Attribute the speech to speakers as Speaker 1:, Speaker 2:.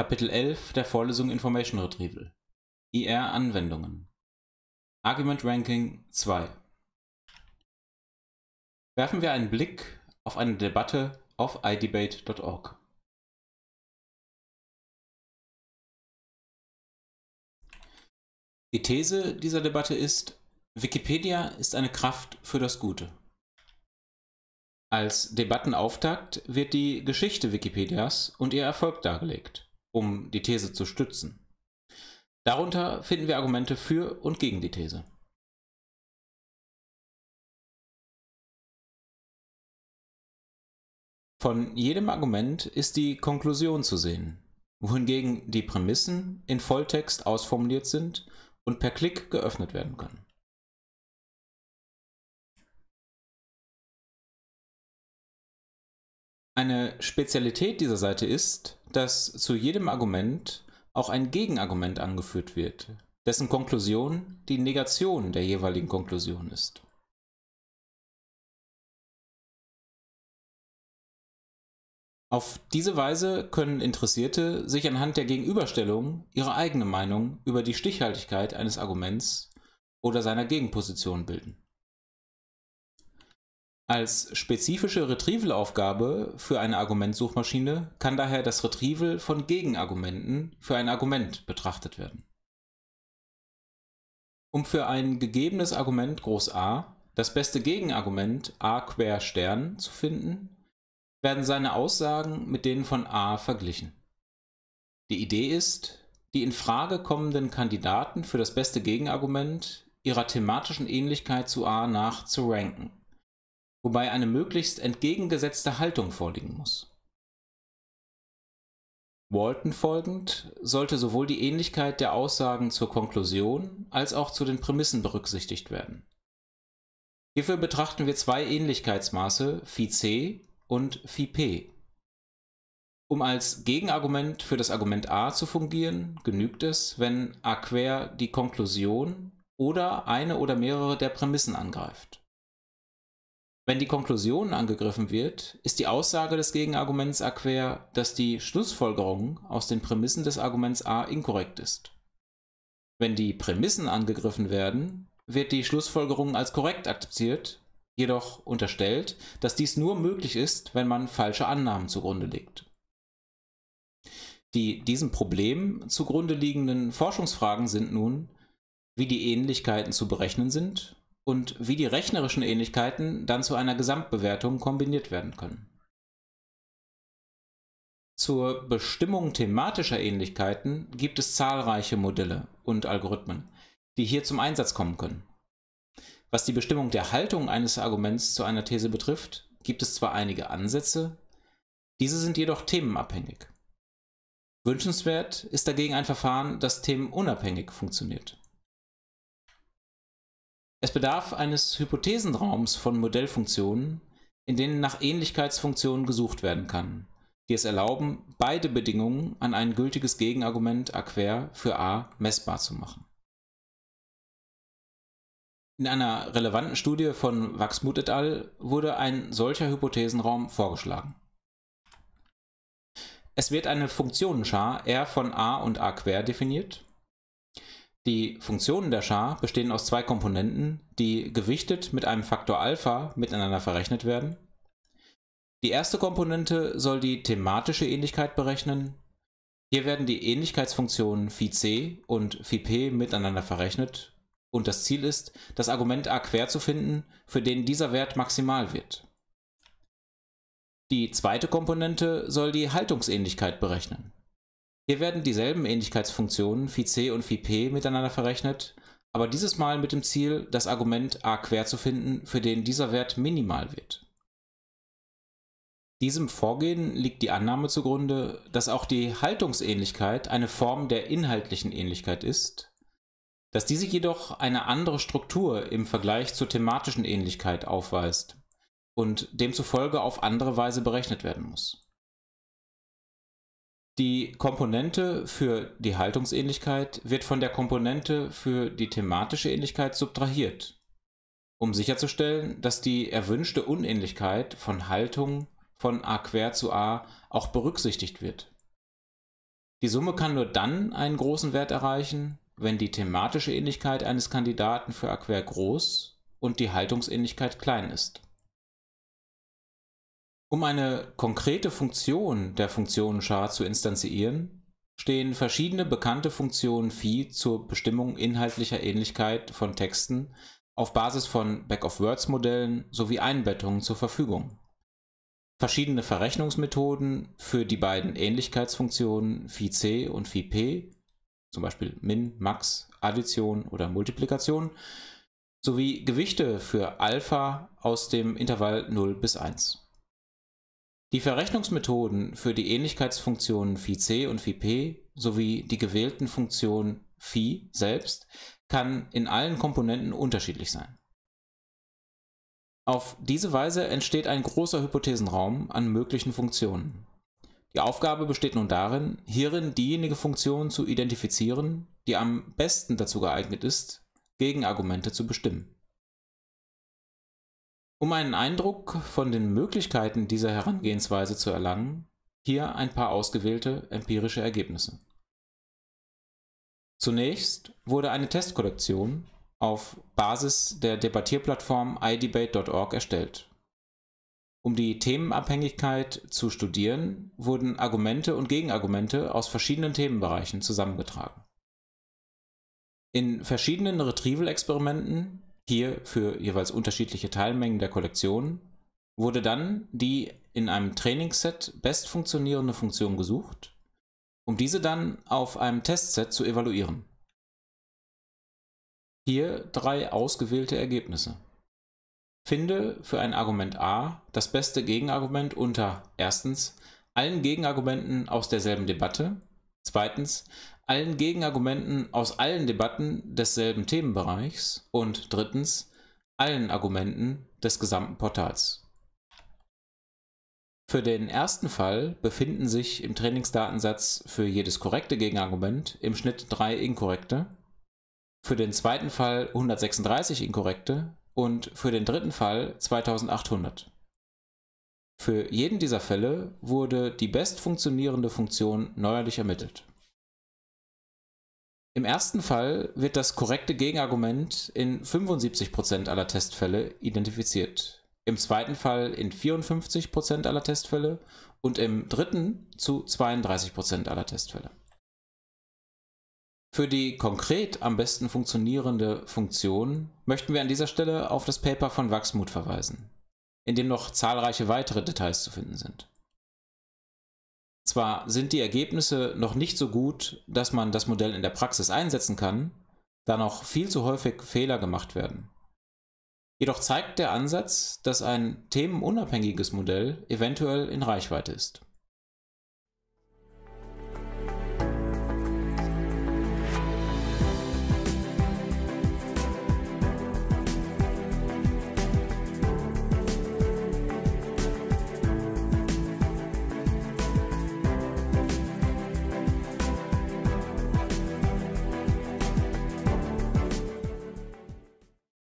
Speaker 1: Kapitel 11 der Vorlesung Information Retrieval. IR Anwendungen. Argument Ranking 2. Werfen wir einen Blick auf eine Debatte auf idebate.org. Die These dieser Debatte ist, Wikipedia ist eine Kraft für das Gute. Als Debattenauftakt wird die Geschichte Wikipedias und ihr Erfolg dargelegt um die These zu stützen. Darunter finden wir Argumente für und gegen die These. Von jedem Argument ist die Konklusion zu sehen, wohingegen die Prämissen in Volltext ausformuliert sind und per Klick geöffnet werden können. Eine Spezialität dieser Seite ist, dass zu jedem Argument auch ein Gegenargument angeführt wird, dessen Konklusion die Negation der jeweiligen Konklusion ist. Auf diese Weise können Interessierte sich anhand der Gegenüberstellung ihre eigene Meinung über die Stichhaltigkeit eines Arguments oder seiner Gegenposition bilden. Als spezifische Retrieval-Aufgabe für eine Argumentsuchmaschine kann daher das Retrieval von Gegenargumenten für ein Argument betrachtet werden. Um für ein gegebenes Argument Groß A das beste Gegenargument a quer Stern zu finden, werden seine Aussagen mit denen von A verglichen. Die Idee ist, die in Frage kommenden Kandidaten für das beste Gegenargument ihrer thematischen Ähnlichkeit zu A nach zu ranken wobei eine möglichst entgegengesetzte Haltung vorliegen muss. Walton folgend sollte sowohl die Ähnlichkeit der Aussagen zur Konklusion als auch zu den Prämissen berücksichtigt werden. Hierfür betrachten wir zwei Ähnlichkeitsmaße Phi-C und Phi-P. Um als Gegenargument für das Argument A zu fungieren, genügt es, wenn A quer die Konklusion oder eine oder mehrere der Prämissen angreift. Wenn die Konklusion angegriffen wird, ist die Aussage des Gegenarguments a quer, dass die Schlussfolgerung aus den Prämissen des Arguments a inkorrekt ist. Wenn die Prämissen angegriffen werden, wird die Schlussfolgerung als korrekt akzeptiert, jedoch unterstellt, dass dies nur möglich ist, wenn man falsche Annahmen zugrunde legt. Die diesem Problem zugrunde liegenden Forschungsfragen sind nun, wie die Ähnlichkeiten zu berechnen sind und wie die rechnerischen Ähnlichkeiten dann zu einer Gesamtbewertung kombiniert werden können. Zur Bestimmung thematischer Ähnlichkeiten gibt es zahlreiche Modelle und Algorithmen, die hier zum Einsatz kommen können. Was die Bestimmung der Haltung eines Arguments zu einer These betrifft, gibt es zwar einige Ansätze, diese sind jedoch themenabhängig. Wünschenswert ist dagegen ein Verfahren, das themenunabhängig funktioniert. Es bedarf eines Hypothesenraums von Modellfunktionen, in denen nach Ähnlichkeitsfunktionen gesucht werden kann, die es erlauben, beide Bedingungen an ein gültiges Gegenargument a quer für a messbar zu machen. In einer relevanten Studie von Wachsmuth et al. wurde ein solcher Hypothesenraum vorgeschlagen. Es wird eine Funktionenschar R von a und a quer definiert die Funktionen der Schar bestehen aus zwei Komponenten, die gewichtet mit einem Faktor Alpha miteinander verrechnet werden. Die erste Komponente soll die thematische Ähnlichkeit berechnen. Hier werden die Ähnlichkeitsfunktionen φc und φp miteinander verrechnet und das Ziel ist, das Argument a quer zu finden, für den dieser Wert maximal wird. Die zweite Komponente soll die Haltungsähnlichkeit berechnen. Hier werden dieselben Ähnlichkeitsfunktionen φc und φp miteinander verrechnet, aber dieses Mal mit dem Ziel, das Argument a quer zu finden, für den dieser Wert minimal wird. Diesem Vorgehen liegt die Annahme zugrunde, dass auch die Haltungsähnlichkeit eine Form der inhaltlichen Ähnlichkeit ist, dass diese jedoch eine andere Struktur im Vergleich zur thematischen Ähnlichkeit aufweist und demzufolge auf andere Weise berechnet werden muss die Komponente für die Haltungsähnlichkeit wird von der Komponente für die thematische Ähnlichkeit subtrahiert, um sicherzustellen, dass die erwünschte Unähnlichkeit von Haltung von A quer zu a auch berücksichtigt wird. Die Summe kann nur dann einen großen Wert erreichen, wenn die thematische Ähnlichkeit eines Kandidaten für A quer groß und die Haltungsähnlichkeit klein ist. Um eine konkrete Funktion der Funktionenschar zu instanziieren, stehen verschiedene bekannte Funktionen Phi zur Bestimmung inhaltlicher Ähnlichkeit von Texten auf Basis von Back-of-Words-Modellen sowie Einbettungen zur Verfügung. Verschiedene Verrechnungsmethoden für die beiden Ähnlichkeitsfunktionen Phi-C und Phi-P, zum Beispiel Min, Max, Addition oder Multiplikation, sowie Gewichte für Alpha aus dem Intervall 0 bis 1. Die Verrechnungsmethoden für die Ähnlichkeitsfunktionen φc und φp sowie die gewählten Funktionen φ selbst kann in allen Komponenten unterschiedlich sein. Auf diese Weise entsteht ein großer Hypothesenraum an möglichen Funktionen. Die Aufgabe besteht nun darin, hierin diejenige Funktion zu identifizieren, die am besten dazu geeignet ist, Gegenargumente zu bestimmen um einen Eindruck von den Möglichkeiten dieser Herangehensweise zu erlangen, hier ein paar ausgewählte empirische Ergebnisse. Zunächst wurde eine Testkollektion auf Basis der Debattierplattform idebate.org erstellt. Um die Themenabhängigkeit zu studieren, wurden Argumente und Gegenargumente aus verschiedenen Themenbereichen zusammengetragen. In verschiedenen Retrieval-Experimenten hier für jeweils unterschiedliche Teilmengen der Kollektion, wurde dann die in einem Trainingsset best funktionierende Funktion gesucht, um diese dann auf einem Testset zu evaluieren. Hier drei ausgewählte Ergebnisse. Finde für ein Argument A das beste Gegenargument unter erstens allen Gegenargumenten aus derselben Debatte, zweitens allen Gegenargumenten aus allen Debatten desselben Themenbereichs und drittens allen Argumenten des gesamten Portals. Für den ersten Fall befinden sich im Trainingsdatensatz für jedes korrekte Gegenargument im Schnitt drei inkorrekte, für den zweiten Fall 136 inkorrekte und für den dritten Fall 2800. Für jeden dieser Fälle wurde die best funktionierende Funktion neuerlich ermittelt. Im ersten Fall wird das korrekte Gegenargument in 75 aller Testfälle identifiziert, im zweiten Fall in 54 aller Testfälle und im dritten zu 32 aller Testfälle. Für die konkret am besten funktionierende Funktion möchten wir an dieser Stelle auf das Paper von Wachsmuth verweisen, in dem noch zahlreiche weitere Details zu finden sind. Zwar sind die Ergebnisse noch nicht so gut, dass man das Modell in der Praxis einsetzen kann, da noch viel zu häufig Fehler gemacht werden. Jedoch zeigt der Ansatz, dass ein themenunabhängiges Modell eventuell in Reichweite ist.